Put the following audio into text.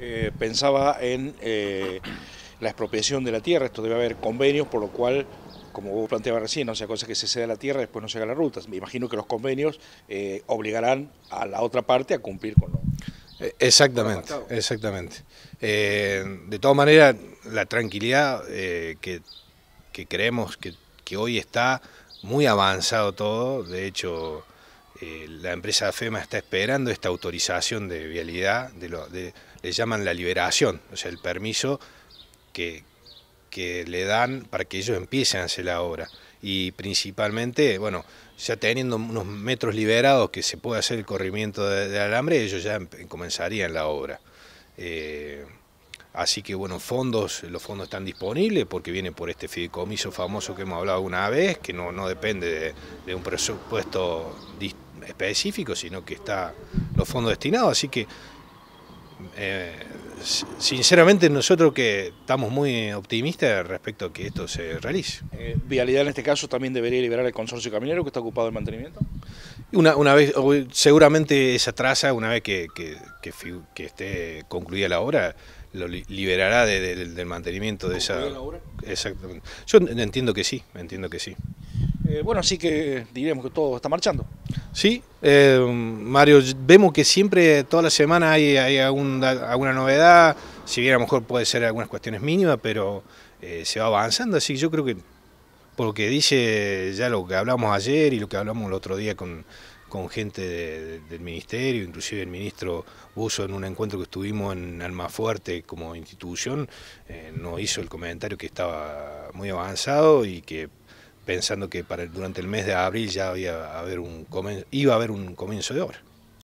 Eh, pensaba en eh, la expropiación de la tierra, esto debe haber convenios, por lo cual, como vos planteabas recién, o sea, cosa que se cede a la tierra después no se haga la ruta. Me imagino que los convenios eh, obligarán a la otra parte a cumplir con lo. E-, exactamente, exactamente. de todas maneras, la tranquilidad que, creemos que, que hoy está muy avanzado todo, de hecho eh, la empresa FEMA está esperando esta autorización de vialidad, de le llaman la liberación, o sea, el permiso que, le dan para que ellos empiecen a hacer la obra. Y principalmente, bueno, ya teniendo unos metros liberados que se puede hacer el corrimiento de alambre, ellos ya em, comenzarían la obra. Eh, Así que bueno, fondos, los fondos están disponibles porque viene por este fideicomiso famoso que hemos hablado una vez, que no, depende de, un presupuesto específico, sino que está los fondos destinados. Así que eh, sinceramente nosotros que estamos muy optimistas respecto a que esto se realice. Eh, ¿Vialidad en este caso también debería liberar el consorcio caminero que está ocupado en mantenimiento? Una, una vez, seguramente esa traza, una vez que, que, que, esté concluida la obra, lo liberará del mantenimiento de esa... La obra? Exactamente. Yo entiendo que sí, entiendo que sí. Eh, bueno, así que diremos que todo está marchando. Sí, eh, Mario, vemos que siempre, toda la semana hay, alguna novedad, si bien a lo mejor puede ser algunas cuestiones mínimas, pero eh, se va avanzando, así que yo creo que por lo que dice ya lo que hablamos ayer y lo que hablamos el otro día con, gente del ministerio, inclusive el ministro Buso en un encuentro que estuvimos en Almafuerte como institución, nos hizo el comentario que estaba muy avanzado y que pensando que para, durante el mes de abril ya había, haber un iba a haber un comienzo de obra.